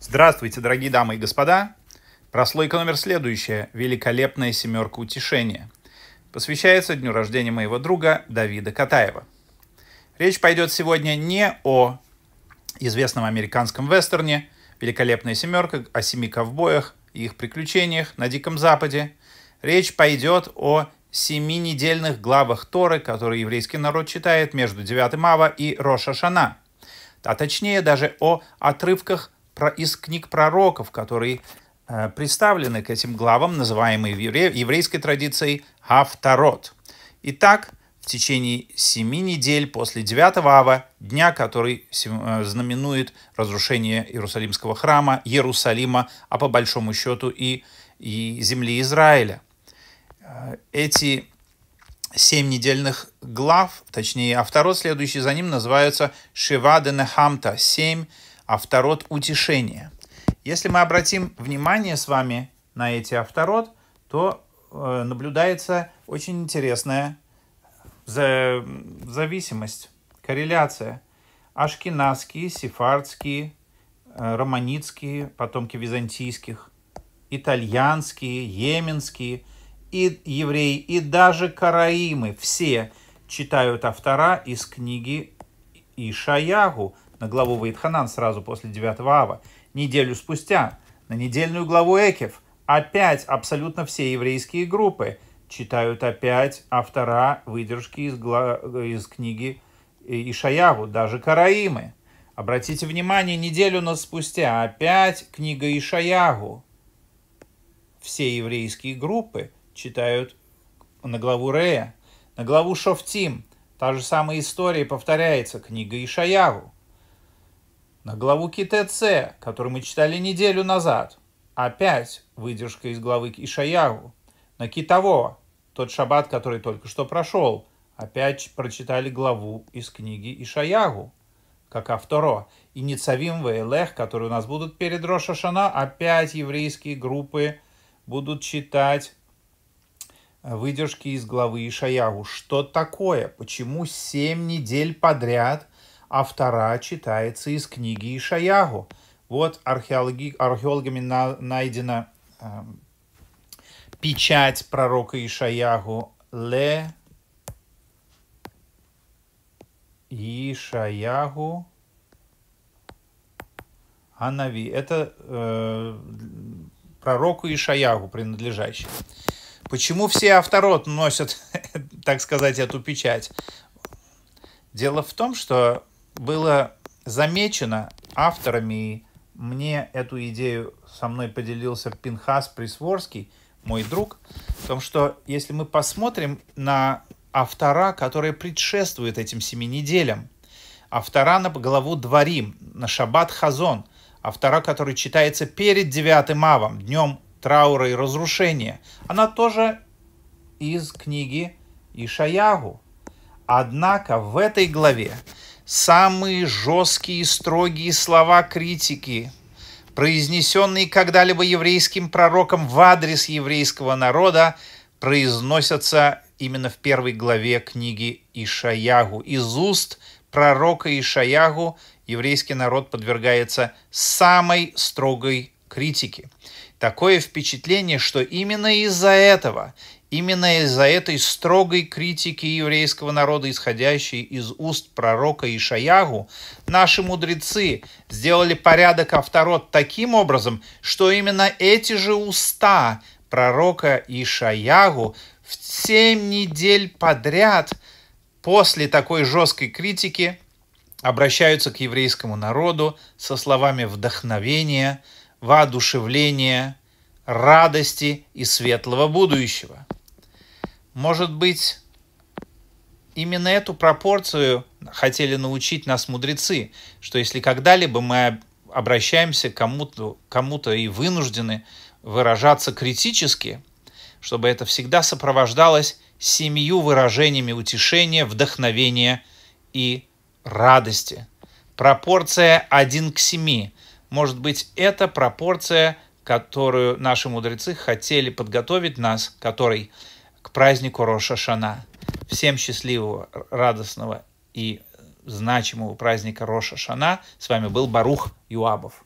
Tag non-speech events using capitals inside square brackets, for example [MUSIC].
Здравствуйте, дорогие дамы и господа! Прослойка номер следующая – «Великолепная семерка утешения». Посвящается дню рождения моего друга Давида Катаева. Речь пойдет сегодня не о известном американском вестерне «Великолепная семерка», о семи ковбоях и их приключениях на Диком Западе. Речь пойдет о семи недельных главах Торы, которые еврейский народ читает между 9 Ава и Роша Шана, а точнее даже о отрывках из книг пророков, которые э, представлены к этим главам, называемые в еврейской традицией авторот. Итак, в течение семи недель после 9 ава, дня, который э, знаменует разрушение Иерусалимского храма, Иерусалима, а по большому счету и, и земли Израиля. Э, эти семь недельных глав, точнее, авторот, второй следующий за ним называются шивады нехамта семь Авторот утешения. Если мы обратим внимание с вами на эти авторот, то э, наблюдается очень интересная за, зависимость, корреляция. Ашкенадские, сефардские, э, романицкие, потомки византийских, итальянские, еменские, и евреи, и даже караимы все читают автора из книги Ишаягу, на главу Ваидханан сразу после 9 ава, неделю спустя, на недельную главу Экев, опять абсолютно все еврейские группы читают опять автора выдержки из, гла... из книги Ишаяву, даже Караимы. Обратите внимание, неделю нас спустя опять книга Ишаягу. Все еврейские группы читают на главу Рея, на главу Шофтим. Та же самая история повторяется, книга Ишаягу на главу КТЦ, э которую мы читали неделю назад. Опять выдержка из главы Ишаяру. На Китово, тот шаббат, который только что прошел. Опять прочитали главу из книги Ишаяру, как авторо. И Ницавим Вейлех, который у нас будут перед Рошашана, опять еврейские группы будут читать э, выдержки из главы Ишаяу. Что такое? Почему семь недель подряд а вторая читается из книги Ишаягу. Вот археологи, археологами на, найдена э, печать пророка Ишаягу Ле Ишаягу Анави. Это э, пророку Ишаягу принадлежащий. Почему все авторот носят, [LAUGHS] так сказать, эту печать? Дело в том, что было замечено авторами, и мне эту идею со мной поделился Пинхас Присворский, мой друг, в том, что если мы посмотрим на автора, которые предшествуют этим семи неделям, автора на главу Дворим, на Шаббат Хазон, автора, который читается перед 9 авом, днем траура и разрушения, она тоже из книги Ишаягу. Однако в этой главе самые жесткие и строгие слова критики, произнесенные когда-либо еврейским пророком в адрес еврейского народа, произносятся именно в первой главе книги Ишаягу. Из уст пророка Ишаягу еврейский народ подвергается самой строгой критике. Такое впечатление, что именно из-за этого, Именно из-за этой строгой критики еврейского народа, исходящей из уст пророка Ишаягу, наши мудрецы сделали порядок Авторот таким образом, что именно эти же уста пророка Ишаягу в семь недель подряд после такой жесткой критики обращаются к еврейскому народу со словами вдохновения, воодушевления, радости и светлого будущего – может быть, именно эту пропорцию хотели научить нас мудрецы, что если когда-либо мы обращаемся к кому-то кому и вынуждены выражаться критически, чтобы это всегда сопровождалось семью выражениями утешения, вдохновения и радости. Пропорция 1 к 7. Может быть, это пропорция, которую наши мудрецы хотели подготовить нас, которой к празднику Роша Шана. Всем счастливого, радостного и значимого праздника Роша Шана. С вами был Барух Юабов.